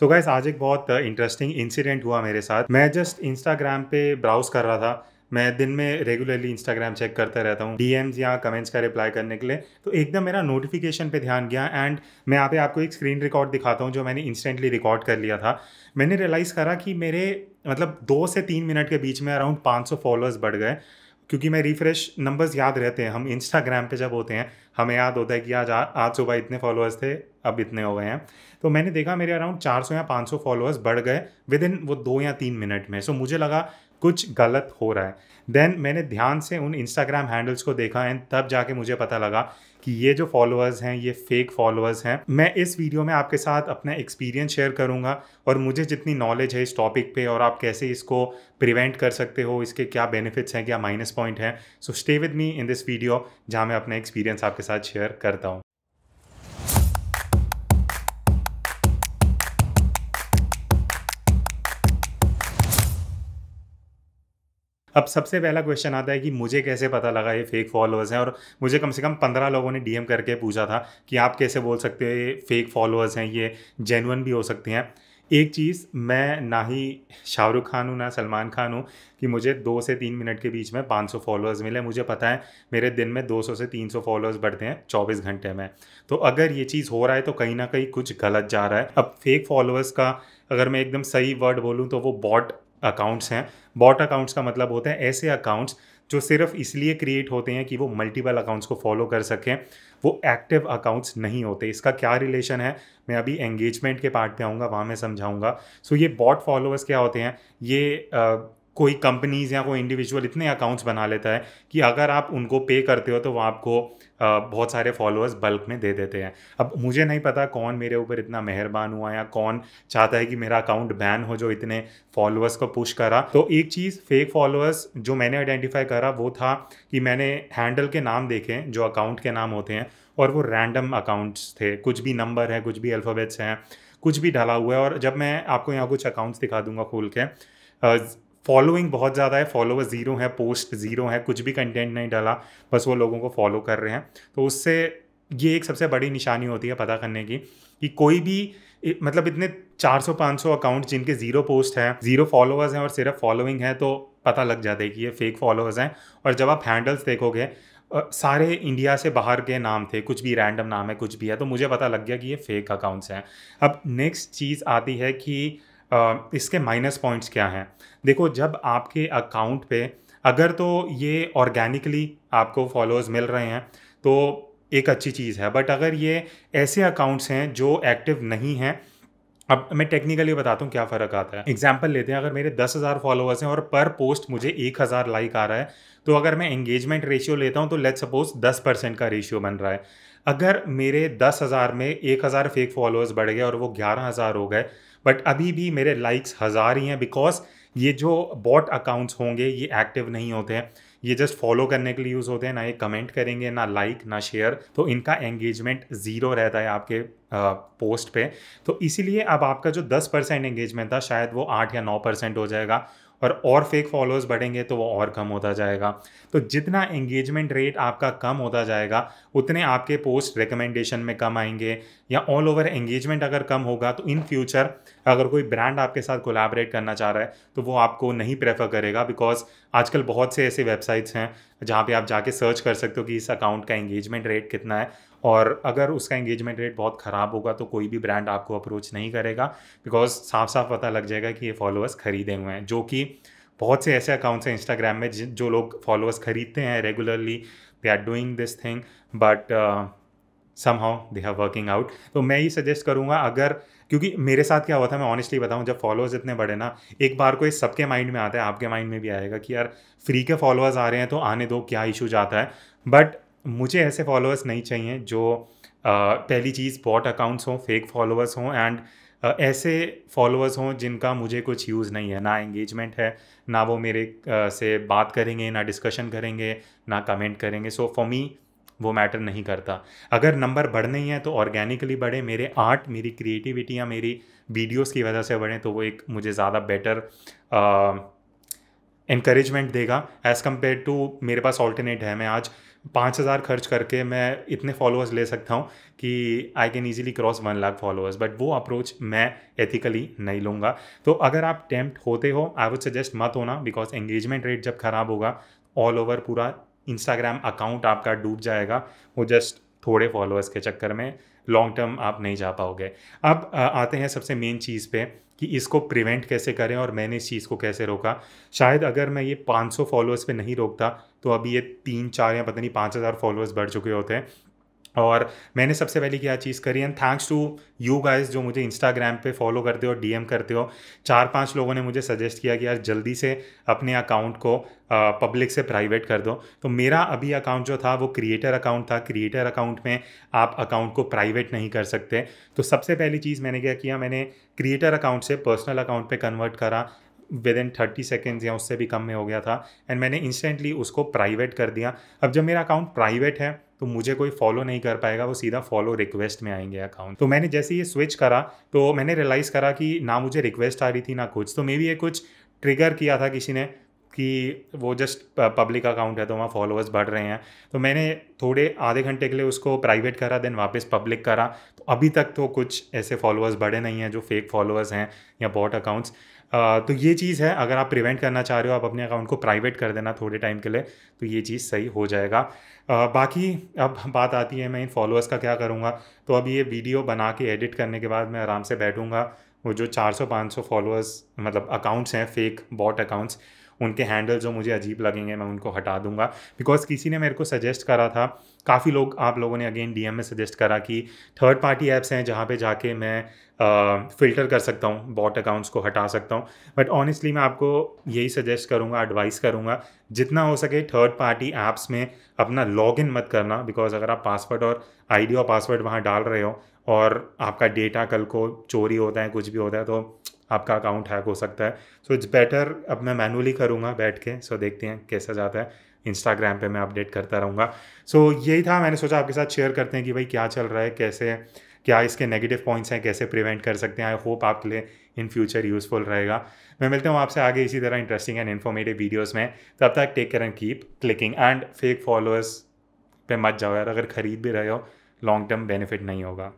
सो gas आज एक बहुत इंटरेस्टिंग uh, इंसिडेंट हुआ मेरे साथ मैं जस्ट इंस्टाग्राम पे ब्राउज कर रहा था मैं दिन में रेगुलरली इंस्टाग्राम चेक करता रहता हूँ डीएम्स या कमेंट्स का रिप्लाई करने के लिए तो एकदम मेरा नोटिफिकेशन पे ध्यान गया एंड मैं यहाँ पे आपको एक स्क्रीन रिकॉर्ड दिखाता हूँ जो मैंने इंस्टेंटली रिकॉर्ड कर लिया था मैंने रियलाइज़ करा कि मेरे मतलब दो से तीन मिनट के बीच में अराउंड सौ फॉलोअर्स बढ़ गए क्योंकि मैं रिफ्रेश नंबर्स याद रहते हैं हम इंस्टाग्राम पे जब होते हैं हमें याद होता है कि आज आज सुबह इतने फॉलोअर्स थे अब इतने हो गए हैं तो मैंने देखा मेरे अराउंड 400 या 500 फॉलोअर्स बढ़ गए विद इन वो दो या तीन मिनट में सो so, मुझे लगा कुछ गलत हो रहा है देन मैंने ध्यान से उन इंस्टाग्राम हैंडल्स को देखा एंड तब जाके मुझे पता लगा कि ये जो फॉलोअर्स हैं ये फेक फॉलोअर्स हैं मैं इस वीडियो में आपके साथ अपना एक्सपीरियंस शेयर करूँगा और मुझे जितनी नॉलेज है इस टॉपिक पे और आप कैसे इसको प्रिवेंट कर सकते हो इसके क्या बेनिफिट्स हैं क्या माइनस पॉइंट हैं so stay with me in this video जहाँ मैं अपना एक्सपीरियंस आपके साथ शेयर करता हूँ अब सबसे पहला क्वेश्चन आता है कि मुझे कैसे पता लगा ये फेक फॉलोअर्स हैं और मुझे कम से कम पंद्रह लोगों ने डीएम करके पूछा था कि आप कैसे बोल सकते हो ये फेक फॉलोअर्स हैं ये जेनुअन भी हो सकते हैं एक चीज़ मैं ना ही शाहरुख खान हूँ ना सलमान खान हूँ कि मुझे दो से तीन मिनट के बीच में 500 फॉलोअर्स मिले मुझे पता है मेरे दिन में 200 से 300 फॉलोअर्स बढ़ते हैं 24 घंटे में तो अगर ये चीज़ हो रहा है तो कहीं ना कहीं कुछ गलत जा रहा है अब फेक फॉलोअर्स का अगर मैं एकदम सही वर्ड बोलूँ तो वो बॉट अकाउंट्स हैं बॉट अकाउंट्स का मतलब होता है ऐसे अकाउंट्स जो सिर्फ इसलिए क्रिएट होते हैं कि वो मल्टीपल अकाउंट्स को फॉलो कर सकें वो एक्टिव अकाउंट्स नहीं होते इसका क्या रिलेशन है मैं अभी एंगेजमेंट के पार्ट पे आऊँगा वहाँ मैं समझाऊँगा सो so, ये बॉट फॉलोअर्स क्या होते हैं ये कोई कंपनीज़ या कोई इंडिविजुअल इतने अकाउंट्स बना लेता है कि अगर आप उनको पे करते हो तो वो आपको बहुत सारे फॉलोअर्स बल्क में दे देते हैं अब मुझे नहीं पता कौन मेरे ऊपर इतना मेहरबान हुआ या कौन चाहता है कि मेरा अकाउंट बैन हो जो इतने फॉलोअर्स को पुश करा तो एक चीज़ फेक फॉलोअर्स जो मैंने आइडेंटिफाई करा वो था कि मैंने हैंडल के नाम देखे जो अकाउंट के नाम होते हैं और वो रैंडम अकाउंट्स थे कुछ भी नंबर है कुछ भी अल्फ़ाबेट्स हैं कुछ भी ढला हुआ है और जब मैं आपको यहाँ कुछ अकाउंट्स दिखा दूंगा खोल के फॉलोइंग बहुत ज़्यादा है फॉलोअर ज़ीरो है पोस्ट ज़ीरो है कुछ भी कंटेंट नहीं डाला बस वो लोगों को फॉलो कर रहे हैं तो उससे ये एक सबसे बड़ी निशानी होती है पता करने की कि कोई भी मतलब इतने 400 500 अकाउंट जिनके ज़ीरो पोस्ट हैं ज़ीरो फॉलोअर्स हैं और सिर्फ फॉलोइंग है तो पता लग जाता है कि ये फेक फॉलोअर्स हैं और जब आप हैंडल्स देखोगे सारे इंडिया से बाहर के नाम थे कुछ भी रैंडम नाम है कुछ भी है तो मुझे पता लग गया कि ये फेक अकाउंट्स हैं अब नेक्स्ट चीज़ आती है कि इसके माइनस पॉइंट्स क्या हैं देखो जब आपके अकाउंट पे अगर तो ये ऑर्गेनिकली आपको फॉलोअर्स मिल रहे हैं तो एक अच्छी चीज़ है बट अगर ये ऐसे अकाउंट्स हैं जो एक्टिव नहीं हैं अब मैं टेक्निकली बताता हूँ क्या फ़र्क आता है एग्जाम्पल लेते हैं अगर मेरे दस हज़ार फॉलोअर्स हैं और पर पोस्ट मुझे एक हज़ार लाइक आ रहा है तो अगर मैं एंगेजमेंट रेशियो लेता हूँ तो लेट सपोज दस परसेंट का रेशियो बन रहा है अगर मेरे दस हज़ार में एक हज़ार फेक फॉलोअर्स बढ़ गए और वो ग्यारह हज़ार हो गए बट अभी भी मेरे लाइक्स हज़ार ही हैं बिकॉज ये जो बॉट अकाउंट्स होंगे ये एक्टिव नहीं होते हैं ये जस्ट फॉलो करने के लिए यूज़ होते हैं ना ये कमेंट करेंगे ना लाइक ना शेयर तो इनका एंगेजमेंट ज़ीरो रहता है आपके पोस्ट पे तो इसीलिए अब आपका जो 10 परसेंट एंगेजमेंट था शायद वो 8 या 9 परसेंट हो जाएगा और और फेक फॉलोअर्स बढ़ेंगे तो वो और कम होता जाएगा तो जितना एंगेजमेंट रेट आपका कम होता जाएगा उतने आपके पोस्ट रिकमेंडेशन में कम आएंगे या ऑल ओवर एंगेजमेंट अगर कम होगा तो इन फ्यूचर अगर कोई ब्रांड आपके साथ कोलाबरेट करना चाह रहा है तो वो आपको नहीं प्रेफर करेगा बिकॉज आजकल बहुत से ऐसे वेबसाइट्स हैं जहाँ पे आप जाके सर्च कर सकते हो कि इस अकाउंट का एंगेजमेंट रेट कितना है और अगर उसका एंगेजमेंट रेट बहुत ख़राब होगा तो कोई भी ब्रांड आपको अप्रोच नहीं करेगा बिकॉज साफ साफ पता लग जाएगा कि ये फॉलोअर्स खरीदे हुए हैं जो कि बहुत से ऐसे अकाउंट्स हैं इंस्टाग्राम में जो लोग फॉलोअर्स खरीदते हैं regularly they are doing this thing but somehow they have working out तो मैं ये सजेस्ट करूँगा अगर क्योंकि मेरे साथ क्या हुआ था मैं ऑनेस्टली बताऊँ जब फॉलोअर्स इतने बढ़े ना एक बार को ये सबके माइंड में आता है आपके माइंड में भी आएगा कि यार फ्री के फॉलोअर्स आ रहे हैं तो आने दो क्या इशूज आता है बट मुझे ऐसे फॉलोअर्स नहीं चाहिए जो पहली चीज़ बॉट अकाउंट्स हों फेक फॉलोअर्स हों एंड ऐसे फॉलोअर्स हों जिनका मुझे कुछ यूज़ नहीं है ना एंगेजमेंट है ना वो मेरे से बात करेंगे ना डिस्कशन करेंगे ना कमेंट करेंगे सो फॉर मी वो मैटर नहीं करता अगर नंबर बढ़ने ही हैं तो ऑर्गेनिकली बढ़े मेरे आर्ट मेरी क्रिएटिविटी या मेरी वीडियोस की वजह से बढ़ें तो वो एक मुझे ज़्यादा बेटर इनक्रेजमेंट देगा एज़ कम्पेयर टू मेरे पास ऑल्टरनेट है मैं आज पाँच हज़ार खर्च करके मैं इतने फॉलोअर्स ले सकता हूँ कि I can easily cross one lakh followers but वो अप्रोच मैं एथिकली नहीं लूँगा तो अगर आप टेम्प्ट होते हो आई वुड सजेस्ट मत होना बिकॉज एंगेजमेंट रेट जब ख़राब होगा ऑल ओवर पूरा इंस्टाग्राम अकाउंट आपका डूब जाएगा वो जस्ट थोड़े फॉलोअर्स के चक्कर में लॉन्ग टर्म आप नहीं जा पाओगे अब आते हैं सबसे मेन चीज़ पे कि इसको प्रिवेंट कैसे करें और मैंने इस चीज़ को कैसे रोका शायद अगर मैं ये 500 फॉलोअर्स पे नहीं रोकता तो अभी ये तीन चार या पता नहीं पाँच हज़ार फॉलोअर्स बढ़ चुके होते हैं और मैंने सबसे पहले क्या चीज़ करी and thanks to you guys जो मुझे इंस्टाग्राम पे फॉलो करते हो डीएम करते हो चार पांच लोगों ने मुझे सजेस्ट किया कि यार जल्दी से अपने अकाउंट को पब्लिक से प्राइवेट कर दो तो मेरा अभी अकाउंट जो था वो क्रिएटर अकाउंट था क्रिएटर अकाउंट में आप अकाउंट को प्राइवेट नहीं कर सकते तो सबसे पहली चीज़ मैंने क्या किया मैंने क्रिएटर अकाउंट से पर्सनल अकाउंट पर कन्वर्ट करा विद इन थर्टी सेकेंड्स या उससे भी कम में हो गया था एंड मैंने इंस्टेंटली उसको प्राइवेट कर दिया अब जब मेरा अकाउंट प्राइवेट है तो मुझे कोई फॉलो नहीं कर पाएगा वो सीधा फॉलो रिक्वेस्ट में आएंगे अकाउंट तो मैंने जैसे ये स्विच करा तो मैंने रियलाइज़ करा कि ना मुझे रिक्वेस्ट आ रही थी ना कुछ तो मे बी ये कुछ ट्रिगर किया था किसी ने कि वो जस्ट पब्लिक अकाउंट है तो वहाँ फॉलोअर्स बढ़ रहे हैं तो मैंने थोड़े आधे घंटे के लिए उसको प्राइवेट करा देन वापस पब्लिक करा तो अभी तक तो कुछ ऐसे फॉलोअर्स बढ़े नहीं हैं जो फेक फॉलोअर्स हैं या बॉट अकाउंट्स तो ये चीज़ है अगर आप प्रिवेंट करना चाह रहे हो आप अपने अकाउंट को प्राइवेट कर देना थोड़े टाइम के लिए तो ये चीज़ सही हो जाएगा बाकी अब बात आती है मैं इन फॉलोअर्स का क्या करूँगा तो अब ये वीडियो बना के एडिट करने के बाद मैं आराम से बैठूँगा वो जो 400-500 फॉलोअर्स मतलब अकाउंट्स हैं फेक बॉट अकाउंट्स उनके हैंडल जो मुझे अजीब लगेंगे मैं उनको हटा दूंगा बिकॉज किसी ने मेरे को सजेस्ट करा था काफ़ी लोग आप लोगों ने अगेन डी में सजेस्ट करा कि थर्ड पार्टी ऐप्स हैं जहाँ पे जाके मैं फ़िल्टर कर सकता हूँ बॉट अकाउंट्स को हटा सकता हूँ बट ऑनेस्टली मैं आपको यही सजेस्ट करूँगा एडवाइस करूँगा जितना हो सके थर्ड पार्टी ऐप्स में अपना लॉग इन मत करना बिकॉज अगर आप पासवर्ड और आईडी और पासवर्ड वहाँ डाल रहे हो और आपका डेटा कल को चोरी होता है कुछ भी होता है तो आपका अकाउंट हैक हो सकता है सो इट्स बेटर अब मैं मैनुअली करूँगा बैठ के सो so, देखते हैं कैसा जाता है इंस्टाग्राम पे मैं अपडेट करता रहूँगा सो so, यही था मैंने सोचा आपके साथ शेयर करते हैं कि भाई क्या चल रहा है कैसे क्या इसके नेगेटिव पॉइंट्स हैं कैसे प्रिवेंट कर सकते हैं आई होप आपके लिए इन फ्यूचर यूज़फुल रहेगा मैं मिलता हूँ आपसे आगे इसी तरह इंटरेस्टिंग एंड इन्फॉर्मेटिव वीडियोज़ में तब तक take care and keep clicking and fake followers पे मत जाओ यार अगर ख़रीद भी रहे हो लॉन्ग टर्म बेनिफिट नहीं होगा